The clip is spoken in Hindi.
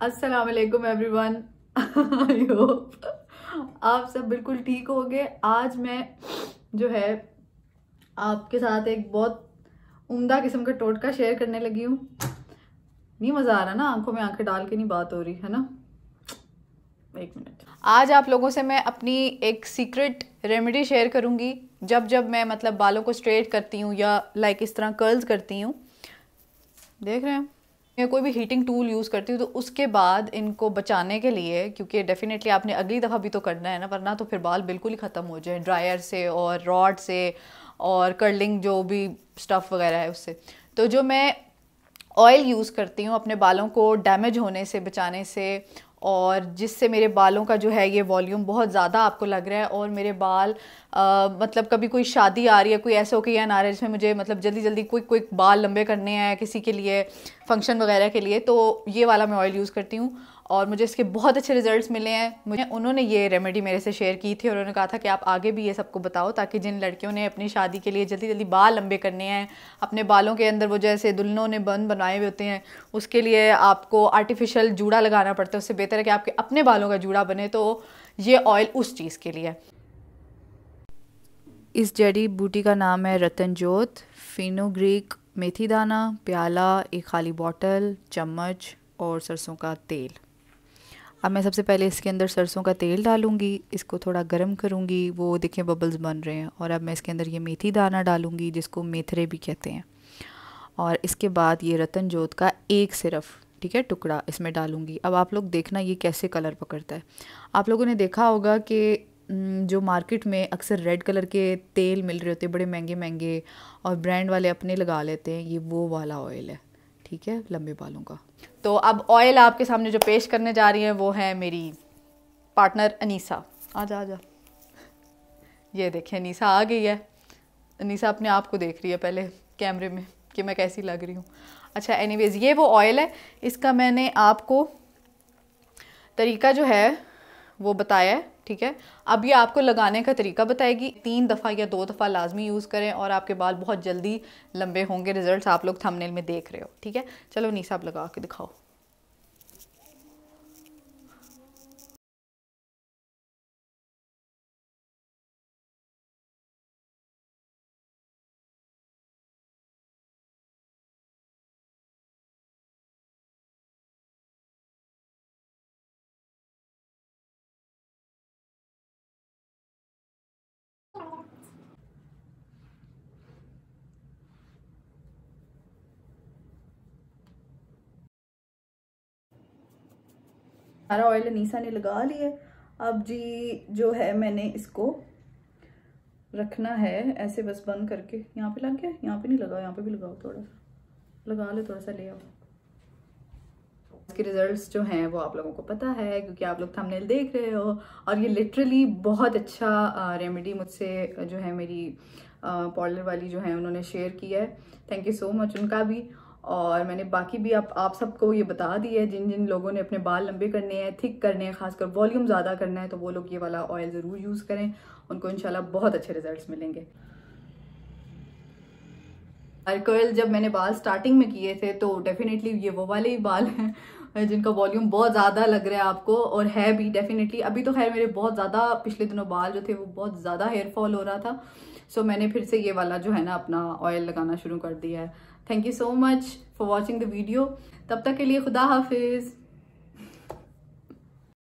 Aslam everyone I hope आप सब बिल्कुल ठीक हो गए आज मैं जो है आपके साथ एक बहुत उम्दा किस्म का टोटका शेयर करने लगी हूँ नहीं मज़ा आ रहा ना आंखों में आंखें डाल के नहीं बात हो रही है ना एक मिनट आज आप लोगों से मैं अपनी एक सीक्रेट रेमेडी शेयर करूँगी जब जब मैं मतलब बालों को स्ट्रेट करती हूँ या लाइक इस तरह कर्ल्स करती हूँ देख रहे हैं मैं कोई भी हीटिंग टूल यूज़ करती हूँ तो उसके बाद इनको बचाने के लिए क्योंकि डेफिनेटली आपने अगली दफ़ा भी तो करना है ना वरना तो फिर बाल बिल्कुल ही ख़त्म हो जाए ड्रायर से और रॉड से और कर्लिंग जो भी स्टफ़ वगैरह है उससे तो जो मैं ऑयल यूज़ करती हूँ अपने बालों को डैमेज होने से बचाने से और जिससे मेरे बालों का जो है ये वॉल्यूम बहुत ज़्यादा आपको लग रहा है और मेरे बाल आ, मतलब कभी कोई शादी आ रही है कोई ऐसा ओकेजन आ रहा है जिसमें मुझे मतलब जल्दी जल्दी कोई कोई बाल लंबे करने हैं किसी के लिए फंक्शन वगैरह के लिए तो ये वाला मैं ऑयल यूज़ करती हूँ और मुझे इसके बहुत अच्छे रिजल्ट्स मिले हैं मुझे उन्होंने ये रेमेडी मेरे से शेयर की थी और उन्होंने कहा था कि आप आगे भी ये सबको बताओ ताकि जिन लड़कियों ने अपनी शादी के लिए जल्दी जल्दी बाल लंबे करने हैं अपने बालों के अंदर वो जैसे दुल्हनों ने बन बनाए हुए होते हैं उसके लिए आपको आर्टिफिशियल जूड़ा लगाना पड़ता है उससे बेहतर है कि आपके अपने बालों का जूड़ा बने तो ये ऑयल उस चीज़ के लिए इस जड़ी बूटी का नाम है रतन जोत फिनोग्रीक मेथी दाना प्याला एक खाली बॉटल चम्मच और सरसों का तेल अब मैं सबसे पहले इसके अंदर सरसों का तेल डालूंगी इसको थोड़ा गर्म करूंगी वो देखें बबल्स बन रहे हैं और अब मैं इसके अंदर ये मेथी दाना डालूंगी जिसको मेथरे भी कहते हैं और इसके बाद ये रतन जोत का एक सिर्फ ठीक है टुकड़ा इसमें डालूंगी अब आप लोग देखना ये कैसे कलर पकड़ता है आप लोगों ने देखा होगा कि जो मार्केट में अक्सर रेड कलर के तेल मिल रहे होते हैं बड़े महंगे महंगे और ब्रांड वाले अपने लगा लेते हैं ये वो वाला ऑयल है ठीक है लंबे बालों का तो अब ऑयल आपके सामने जो पेश करने जा रही है वो है मेरी पार्टनर अनीसा आ जा आ जा ये देखिए अनीसा आ गई है अनीसा अपने आप को देख रही है पहले कैमरे में कि मैं कैसी लग रही हूँ अच्छा एनीवेज ये वो ऑयल है इसका मैंने आपको तरीका जो है वो बताया है ठीक है अब ये आपको लगाने का तरीका बताएगी तीन दफ़ा या दो दफ़ा लाजमी यूज़ करें और आपके बाल बहुत जल्दी लंबे होंगे रिजल्ट्स आप लोग थंबनेल में देख रहे हो ठीक है चलो नीसा आप लगा के दिखाओ सारा ऑयल अनीसा ने लगा लिया अब जी जो है मैंने इसको रखना है ऐसे बस बंद करके यहाँ पे लग गया यहाँ पे नहीं लगाओ यहाँ पे भी लगाओ थोड़ा सा लगा लो थोड़ा सा ले आओ इसके रिजल्ट्स जो हैं वो आप लोगों को पता है क्योंकि आप लोग थंबनेल देख रहे हो और ये लिटरली बहुत अच्छा रेमेडी मुझसे जो है मेरी पार्लर वाली जो है उन्होंने शेयर किया है थैंक यू सो मच उनका भी और मैंने बाकी भी आप आप सबको ये बता दी है जिन जिन लोगों ने अपने बाल लंबे करने हैं थिक करने हैं खासकर वॉल्यूम ज़्यादा करना है तो वो लोग ये वाला ऑयल ज़रूर यूज़ करें उनको इनशाला बहुत अच्छे रिजल्ट मिलेंगे और कर्ल जब मैंने बाल स्टार्टिंग में किए थे तो डेफिनेटली ये वो वाले ही बाल हैं जिनका वॉल्यूम बहुत ज़्यादा लग रहा है आपको और है भी डेफिनेटली अभी तो खैर मेरे बहुत ज़्यादा पिछले दिनों बाल जो थे वो बहुत ज़्यादा हेयर फॉल हो रहा था सो मैंने फिर से ये वाला जो है ना अपना ऑयल लगाना शुरू कर दिया है thank you so much for watching the video तब तक के लिए खुदा हाफिज़